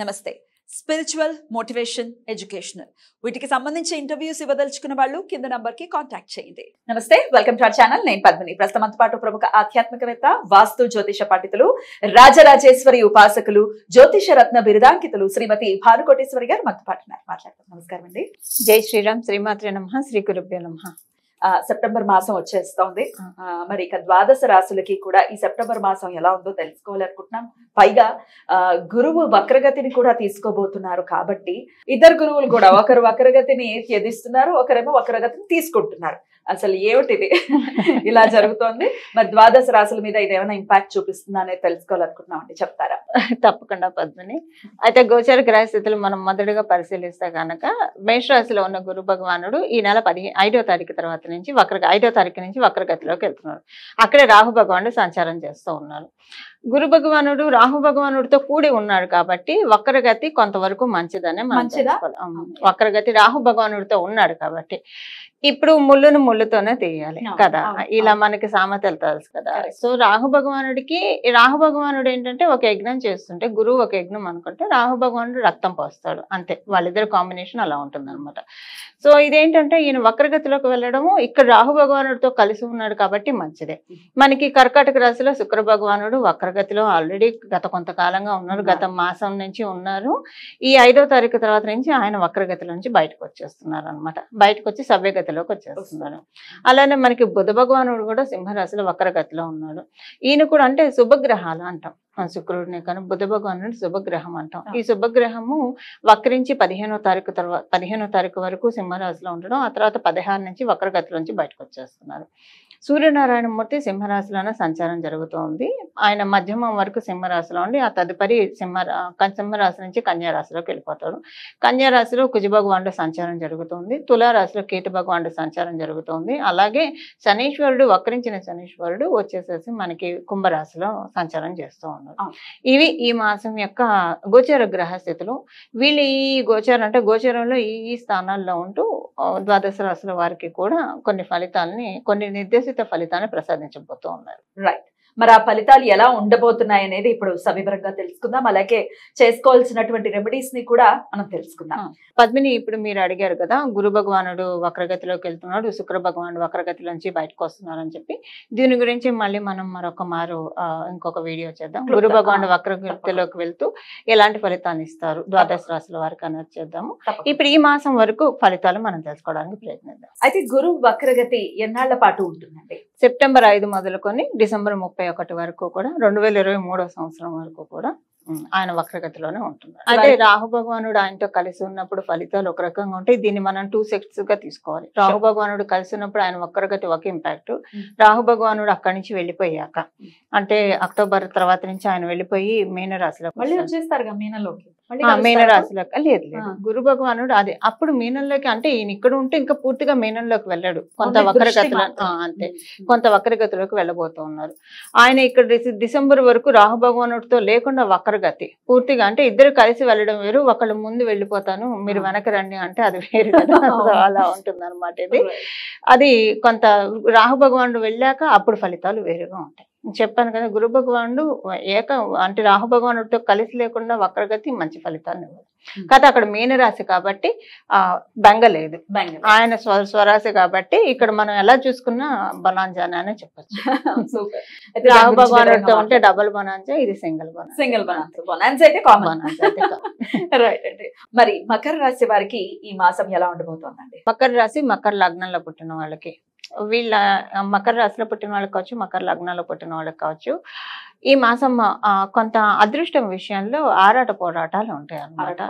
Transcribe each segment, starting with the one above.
నమస్తే spiritual motivation educational వీటికి సంబంధించి ఇంటర్వ్యూస్ ఇవ్వదలుచుకున్న వాళ్ళు కింద నంబర్ కి కాంటాక్ట్ చేయండి నమస్తే వెల్కమ్ టు అవర్ ఛానల్ నేను పద్మిని ప్రస్తుతం పాటు ప్రముఖ ఆధ్యాత్మికవేత్త వాస్తు జ్యోతిష పండితులు రాజరాజేశ్వరి ఉపాసకులు జ్యోతిష రత్న బిరుదాంకితులు శ్రీమతి భానుకోటేశ్వరి గారు మాతో పాటు మాట్లాడతారు నమస్కారం అండి జై శ్రీరామ్ శ్రీమాత్రి నమ శ్రీ గురుభ్యో నమ సెప్టెంబర్ మాసం వచ్చేస్తోంది మరి ఇక ద్వాదశ రాశులకి కూడా ఈ సెప్టెంబర్ మాసం ఎలా ఉందో తెలుసుకోవాలనుకుంటున్నాం పైగా గురువు వక్రగతిని కూడా తీసుకోబోతున్నారు కాబట్టి ఇద్దరు గురువులు కూడా ఒకరు వక్రగతిని త్యదిస్తున్నారు ఒకరేమో వక్రగతిని తీసుకుంటున్నారు అసలు ఏమిటిది ఇలా జరుగుతోంది మరి ద్వాదశ రాశుల మీద ఇది ఏమైనా ఇంపాక్ట్ చూపిస్తుందా అనేది తెలుసుకోవాలనుకుంటున్నాం అండి చెప్తారా తప్పకుండా పద్మని అయితే గోచర గ్రహస్థితులు మనం మొదటిగా పరిశీలిస్తే కనుక మేషరాశిలో ఉన్న గురు భగవానుడు ఈ నెల పదిహేను ఐదో తారీఖు తర్వాత నుంచి వక్ర ఐదో తారీఖు నుంచి వక్రగతిలోకి వెళ్తున్నారు అక్కడే రాహు భగవానుడు సంచారం చేస్తూ ఉన్నారు గురు భగవానుడు రాహు భగవానుడితో కూడి ఉన్నాడు కాబట్టి వక్రగతి కొంతవరకు మంచిదనే మంచిదా వక్రగతి రాహు భగవానుడితో ఉన్నాడు కాబట్టి ఇప్పుడు ముళ్ళును ముళ్ళుతోనే తీయాలి కదా ఇలా మనకి సామెతలు తెలుసు కదా సో రాహు భగవానుడికి రాహు భగవానుడు ఏంటంటే ఒక యజ్ఞం చేస్తుంటే గురువు ఒక యజ్ఞం అనుకుంటే రాహు భగవానుడు రక్తం పోస్తాడు అంతే వాళ్ళిద్దరు కాంబినేషన్ అలా ఉంటుంది అనమాట సో ఇదేంటంటే ఈయన వక్రగతిలోకి వెళ్ళడము ఇక్కడ రాహు భగవానుడితో కలిసి ఉన్నాడు కాబట్టి మంచిదే మనకి కర్కాటక రాశిలో శుక్ర భగవానుడు వక్రగతిలో ఆల్రెడీ గత కొంతకాలంగా ఉన్నారు గత మాసం నుంచి ఉన్నారు ఈ ఐదో తారీఖు తర్వాత నుంచి ఆయన వక్రగతిలో నుంచి బయటకు వచ్చేస్తున్నారు అనమాట బయటకు వచ్చి సవ్యగతిలో స్థితిలోకి వచ్చేస్తున్నారు అలానే మనకి బుధ భగవానుడు కూడా సింహరాశిలో వక్రగతిలో ఉన్నాడు ఈయన కూడా అంటే శుభగ్రహాలు అంటాం శుక్రుడిని కానీ బుధ భగవానుడు శుభగ్రహం అంటాం ఈ శుభగ్రహము వక్రించి పదిహేనో తారీఖు తర్వాత పదిహేనో తారీఖు వరకు సింహరాశిలో ఉండడం ఆ తర్వాత పదహారు నుంచి వక్రగతిలోంచి బయటకు వచ్చేస్తున్నారు సూర్యనారాయణమూర్తి సింహరాశిలోనే సంచారం జరుగుతోంది ఆయన మధ్యమం వరకు సింహరాశిలో ఉండి ఆ తదుపరి సింహ సింహరాశి నుంచి కన్యారాశిలోకి వెళ్ళిపోతాడు కన్యారాశిలో కుజ భగవానుడు సంచారం జరుగుతుంది తులారాశిలో కేతు భగవానుడు సంచారం జరుగుతుంది అలాగే శనీశ్వరుడు వక్రించిన శనీశ్వరుడు వచ్చేసేసి మనకి కుంభరాశిలో సంచారం చేస్తూ ఉన్నారు ఇవి ఈ మాసం యొక్క గోచర గ్రహస్థితులు వీళ్ళు ఈ గోచరం అంటే గోచరంలో ఈ స్థానాల్లో ఉంటూ ద్వాదశ రాశుల వారికి కూడా కొన్ని ఫలితాలని కొన్ని నిర్దేశిత ఫలితాన్ని ప్రసాదించబోతూ ఉన్నారు రైట్ మరి ఆ ఫలితాలు ఎలా ఉండబోతున్నాయి అనేది ఇప్పుడు సవివరంగా తెలుసుకుందాం అలాగే చేసుకోవాల్సినటువంటి రెమెడీస్ ని కూడా మనం తెలుసుకుందాం పద్మిని ఇప్పుడు మీరు అడిగారు కదా గురు భగవానుడు వక్రగతిలోకి వెళ్తున్నాడు శుక్ర భగవానుడు వక్రగతి నుంచి బయటకు వస్తున్నారు అని చెప్పి దీని గురించి మళ్ళీ మనం మరొక మారు ఇంకొక వీడియో చేద్దాం గురు భగవానుడు వక్రగతిలోకి వెళ్తూ ఎలాంటి ఫలితాన్ని ఇస్తారు ద్వాదశ రాశుల వారికి అనేది చేద్దాము ఇప్పుడు ఈ మాసం వరకు ఫలితాలు మనం తెలుసుకోవడానికి ప్రయత్నిద్దాం అయితే గురు వక్రగతి ఎన్నాళ్ల పాటు ఉంటుందండి సెప్టెంబర్ ఐదు మొదలుకొని డిసెంబర్ ముప్పై ఇరవై ఒకటి వరకు కూడా రెండు వేల ఇరవై మూడో సంవత్సరం వరకు కూడా ఆయన వక్రగతిలోనే ఉంటున్నారు అదే రాహు భగవానుడు ఆయనతో కలిసి ఉన్నప్పుడు ఫలితాలు ఒక రకంగా ఉంటాయి దీన్ని మనం టూ సెట్స్ గా తీసుకోవాలి రాహు భగవానుడు కలిసి ఉన్నప్పుడు ఆయన వక్రగతి ఒక ఇంపాక్ట్ hmm. రాహు భగవానుడు అక్కడి నుంచి వెళ్ళిపోయాక అంటే అక్టోబర్ తర్వాత నుంచి ఆయన వెళ్ళిపోయి మీనరాశిలో మళ్ళీ వచ్చేస్తారు మీనలోకి రాశిలోకి లేదు లేదు గురు భగవానుడు అదే అప్పుడు మీనంలోకి అంటే ఈయన ఇక్కడ ఉంటే ఇంకా పూర్తిగా మీనంలోకి వెళ్ళాడు కొంత వక్రగతుల అంతే కొంత వక్రగతిలోకి వెళ్ళబోతూ ఉన్నారు ఆయన ఇక్కడ డిసెంబర్ వరకు రాహు భగవానుడితో లేకుండా వక్రగతి పూర్తిగా అంటే ఇద్దరు కలిసి వెళ్ళడం వేరు ఒకళ్ళు ముందు వెళ్ళిపోతాను మీరు వెనక రండి అంటే అది వేరు అలా ఉంటుంది అనమాట ఇది అది కొంత రాహు భగవానుడు వెళ్ళాక అప్పుడు ఫలితాలు వేరుగా ఉంటాయి చెప్పాను కదా గురు భగవానుడు ఏక అంటే రాహు భగవానుడితో కలిసి లేకుండా వక్రగతి మంచి ఫలితాలను ఇవ్వదు hmm. కదా అక్కడ మీనరాశి కాబట్టి ఆ బెంగ లేదు ఆయన స్వ స్వరాశి కాబట్టి ఇక్కడ మనం ఎలా చూసుకున్నా బనాంజానే అని చెప్పచ్చు రాహు భగవానుడితో ఉంటే డబుల్ బనాంజా ఇది సింగిల్ బనా సింగిల్ అయితే కామన్ రైట్ అండి మరి మకర రాశి వారికి ఈ మాసం ఎలా ఉండబోతోందండి మకర రాశి మకర లగ్నంలో పుట్టిన వాళ్ళకి వీళ్ళ మకర రాశిలో పుట్టిన వాళ్ళకి కావచ్చు మకర లగ్నాల్లో పుట్టిన వాళ్ళకి కావచ్చు ఈ మాసం కొంత అదృష్టం విషయంలో ఆరాట పోరాటాలు ఉంటాయి అనమాట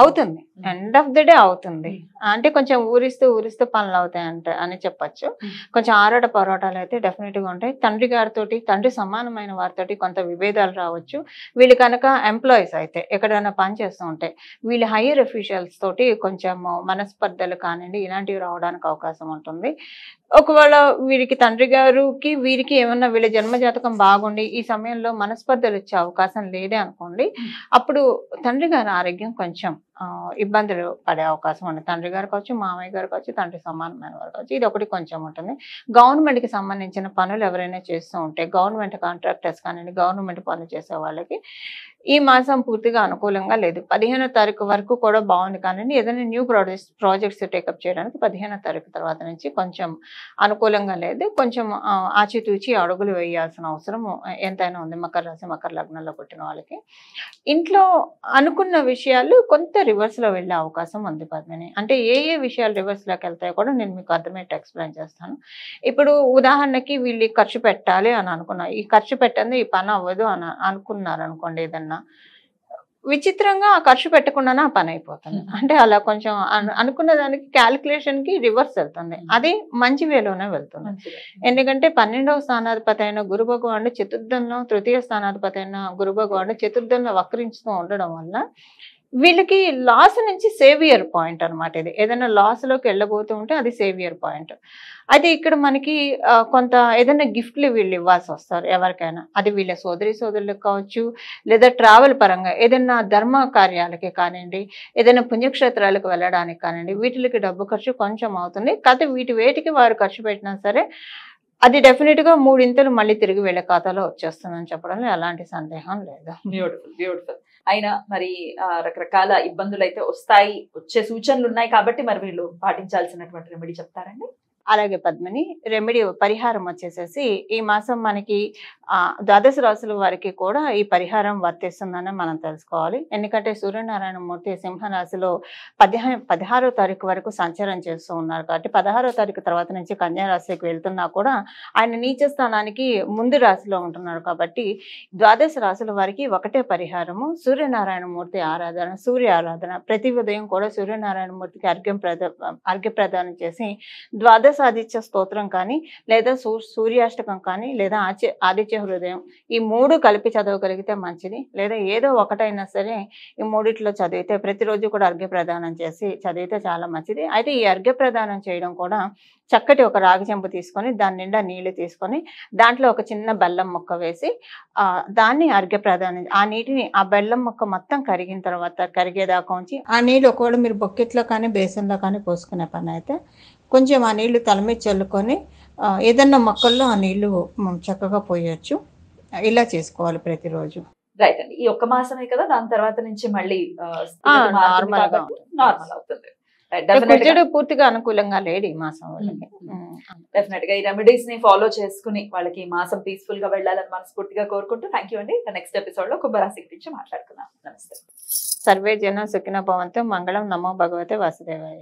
అవుతుంది ఎండ్ ఆఫ్ ది డే అవుతుంది అంటే కొంచెం ఊరిస్తూ ఊరిస్తూ పనులు అవుతాయి అంటే అని చెప్పచ్చు కొంచెం ఆరాట పోరాటాలు అయితే డెఫినెట్ గా ఉంటాయి తండ్రి గారితోటి తండ్రి సమానమైన వారితోటి కొంత విభేదాలు రావచ్చు వీళ్ళు కనుక ఎంప్లాయీస్ అయితే ఎక్కడైనా పని చేస్తూ వీళ్ళు హైయర్ అఫీషియల్స్ తోటి కొంచెం మనస్పర్ధలు కానివ్వండి ఇలాంటివి రావడానికి అవకాశం ఉంటుంది ఒకవేళ వీరికి తండ్రి గారికి వీరికి ఏమన్నా వీళ్ళ జన్మజాతకం బాగుండి ఈ సమయం సమయంలో మనస్పర్ధలు వచ్చే అవకాశం లేదే అనుకోండి అప్పుడు తండ్రి గారి ఆరోగ్యం కొంచెం ఇబ్బందులు పడే అవకాశం ఉంది తండ్రి గారు కావచ్చు మామయ్య గారు కావచ్చు తండ్రి సమానమైన వారు కావచ్చు ఇది ఒకటి కొంచెం ఉంటుంది గవర్నమెంట్కి సంబంధించిన పనులు ఎవరైనా చేస్తూ ఉంటే గవర్నమెంట్ కాంట్రాక్టర్స్ కానివ్వండి గవర్నమెంట్ పనులు చేసే వాళ్ళకి ఈ మాసం పూర్తిగా అనుకూలంగా లేదు పదిహేనో తారీఖు వరకు కూడా బాగుంది కానివ్వండి ఏదైనా న్యూ ప్రాజెక్ట్స్ ప్రాజెక్ట్స్ టేకప్ చేయడానికి పదిహేనో తారీఖు తర్వాత నుంచి కొంచెం అనుకూలంగా లేదు కొంచెం ఆచితూచి అడుగులు వేయాల్సిన అవసరం ఎంతైనా ఉంది మకర రాశి మకర లగ్నంలో పుట్టిన వాళ్ళకి ఇంట్లో అనుకున్న విషయాలు కొంత రివర్స్లో వెళ్ళే అవకాశం ఉంది పద్మని అంటే ఏ ఏ విషయాలు రివర్స్లోకి వెళ్తాయో కూడా నేను మీకు అర్థమయ్యేట్టు ఎక్స్ప్లెయిన్ చేస్తాను ఇప్పుడు ఉదాహరణకి వీళ్ళు ఖర్చు పెట్టాలి అని అనుకున్నా ఈ ఖర్చు పెట్టంది ఈ పని అవ్వదు అని అనుకున్నారు అనుకోండి ఏదన్నా విచిత్రంగా ఖర్చు పెట్టకుండానే ఆ పని అయిపోతుంది అంటే అలా కొంచెం అనుకున్న దానికి క్యాలిక్యులేషన్ కి రివర్స్ వెళ్తుంది అది మంచి వేలోనే వెళ్తుంది ఎందుకంటే పన్నెండవ స్థానాధిపతి అయిన గురు భగవానుడు చతుర్థంలో తృతీయ స్థానాధిపతి అయిన గురు భగవానుడు చతుర్థంలో వక్రించుతూ ఉండడం వల్ల వీళ్ళకి లాస్ నుంచి సేవియర్ పాయింట్ అనమాట ఇది ఏదైనా లోకి వెళ్ళబోతూ ఉంటే అది సేవియర్ పాయింట్ అయితే ఇక్కడ మనకి కొంత ఏదైనా గిఫ్ట్లు వీళ్ళు ఇవ్వాల్సి వస్తారు ఎవరికైనా అది వీళ్ళ సోదరి సోదరులకు కావచ్చు లేదా ట్రావెల్ పరంగా ఏదైనా ధర్మ కార్యాలకి కానివ్వండి ఏదైనా పుణ్యక్షేత్రాలకు వెళ్ళడానికి కానివ్వండి వీటికి డబ్బు ఖర్చు కొంచెం అవుతుంది కాకపోతే వీటి వేటికి వారు ఖర్చు పెట్టినా సరే అది డెఫినెట్ గా మూడింతలు మళ్ళీ తిరిగి వీళ్ళ ఖాతాలో వచ్చేస్తుందని చెప్పడంలో ఎలాంటి సందేహం లేదు బ్యూటిఫుల్ బ్యూటిఫుల్ అయినా మరి రకరకాల ఇబ్బందులు అయితే వస్తాయి వచ్చే సూచనలు ఉన్నాయి కాబట్టి మరి వీళ్ళు పాటించాల్సినటువంటి రెమెడీ చెప్తారండి అలాగే పద్మిని రెమెడీ పరిహారం వచ్చేసేసి ఈ మాసం మనకి ద్వాదశ రాసుల వారికి కూడా ఈ పరిహారం వర్తిస్తుందని మనం తెలుసుకోవాలి ఎందుకంటే సూర్యనారాయణ మూర్తి సింహరాశిలో పదిహే పదహారో తారీఖు వరకు సంచారం చేస్తూ ఉన్నారు కాబట్టి పదహారో తారీఖు తర్వాత నుంచి కన్యారాశికి వెళ్తున్నా కూడా ఆయన నీచ స్థానానికి ముందు రాశిలో ఉంటున్నారు కాబట్టి ద్వాదశ రాశుల వారికి ఒకటే పరిహారము సూర్యనారాయణ మూర్తి ఆరాధన సూర్య ఆరాధన ప్రతి ఉదయం కూడా సూర్యనారాయణ మూర్తికి అర్ఘ్యం ప్రద అర్ఘ్యప్రదానం ప్రదానం చేసి ద్వాదశ ఆదిత్య స్తోత్రం కానీ లేదా సూ సూర్యాష్టకం కానీ లేదా ఆచి ఆదిత్య హృదయం ఈ మూడు కలిపి చదవగలిగితే మంచిది లేదా ఏదో ఒకటైనా సరే ఈ మూడిట్లో చదివితే ప్రతిరోజు కూడా అర్ఘ్యప్రదానం ప్రదానం చేసి చదివితే చాలా మంచిది అయితే ఈ అర్ఘ్యప్రదానం ప్రదానం చేయడం కూడా చక్కటి ఒక రాగి చెంపు తీసుకొని దాని నిండా నీళ్లు తీసుకొని దాంట్లో ఒక చిన్న బెల్లం ముక్క వేసి దాన్ని అర్ఘ్యప్రదానం ఆ నీటిని ఆ బెల్లం ముక్క మొత్తం కరిగిన తర్వాత కరిగేదాకా ఉంచి ఆ నీళ్ళు ఒకవేళ మీరు బొక్కెట్లో కానీ బేసన్లో కానీ పోసుకునే పని అయితే కొంచెం ఆ నీళ్లు తల మీద చల్లుకొని ఏదన్నా మొక్కల్లో ఆ నీళ్లు చక్కగా పోయొచ్చు ఇలా చేసుకోవాలి ప్రతిరోజు రైట్ అండి ఈ ఒక్క మాసమే కదా దాని తర్వాత నుంచి మళ్ళీ నార్మల్ అవుతుంది కుజుడు uh, పూర్తిగా అనుకూలంగా లేడు ఈ మాసం వాళ్ళకి డెఫినెట్ hmm. గా hmm. hmm. ఈ రెమెడీస్ ని ఫాలో చేసుకుని వాళ్ళకి ఈ మాసం పీస్ఫుల్ గా వెళ్ళాలని మనస్ఫూర్తిగా కోరుకుంటూ థ్యాంక్ యూ అండి నెక్స్ట్ ఎపిసోడ్ లో కుంభరాశి గురించి మాట్లాడుకుందాం నమస్తే సర్వే జన సుఖిన భవంతు మంగళం నమో భగవతే వాసుదేవాయ